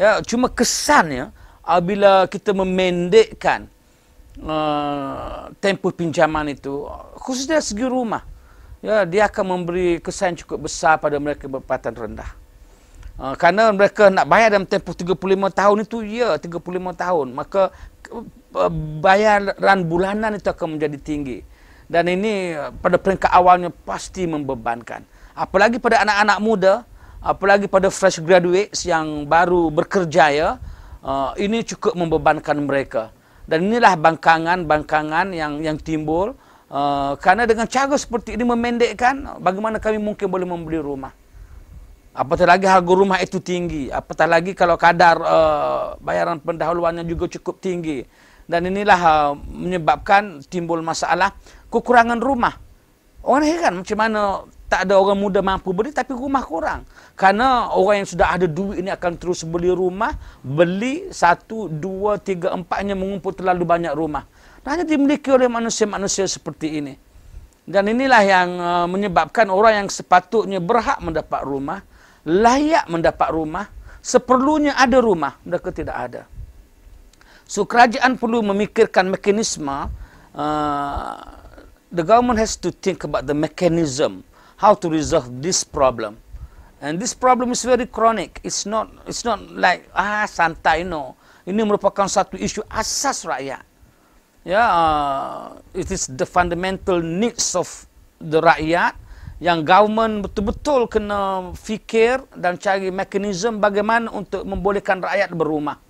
Ya, cuma kesannya apabila kita memendekkan uh, tempoh pinjaman itu khususnya segi rumah ya dia akan memberi kesan cukup besar pada mereka berpatan rendah. Uh, kerana mereka nak bayar dalam tempoh 35 tahun itu ya 35 tahun maka uh, bayaran bulanan itu akan menjadi tinggi. Dan ini uh, pada peringkat awalnya pasti membebankan. Apalagi pada anak-anak muda apalagi pada fresh graduates yang baru berkerjaya uh, ini cukup membebankan mereka dan inilah bangkangan-bangkangan yang yang timbul uh, kerana dengan cara seperti ini memendekkan bagaimana kami mungkin boleh membeli rumah apatah lagi harga rumah itu tinggi apatah lagi kalau kadar uh, bayaran pendahuluannya juga cukup tinggi dan inilah uh, menyebabkan timbul masalah kekurangan rumah Orang heran macam mana tak ada orang muda mampu beli tapi rumah kurang. Kerana orang yang sudah ada duit ini akan terus beli rumah, beli satu, dua, tiga, empatnya mengumpul terlalu banyak rumah. Dan hanya dimiliki oleh manusia-manusia seperti ini. Dan inilah yang eh, menyebabkan orang yang sepatutnya berhak mendapat rumah, layak mendapat rumah, seperlunya ada rumah, mereka tidak ada. So, kerajaan perlu memikirkan mekanisme uh, the government has to think about the mechanism how to resolve this problem and this problem is very chronic it's not it's not like ah santai no ini merupakan satu isu asas rakyat ya yeah, uh, it is the fundamental needs of the rakyat yang government betul-betul kena fikir dan cari mekanisme bagaimana untuk membolehkan rakyat berumah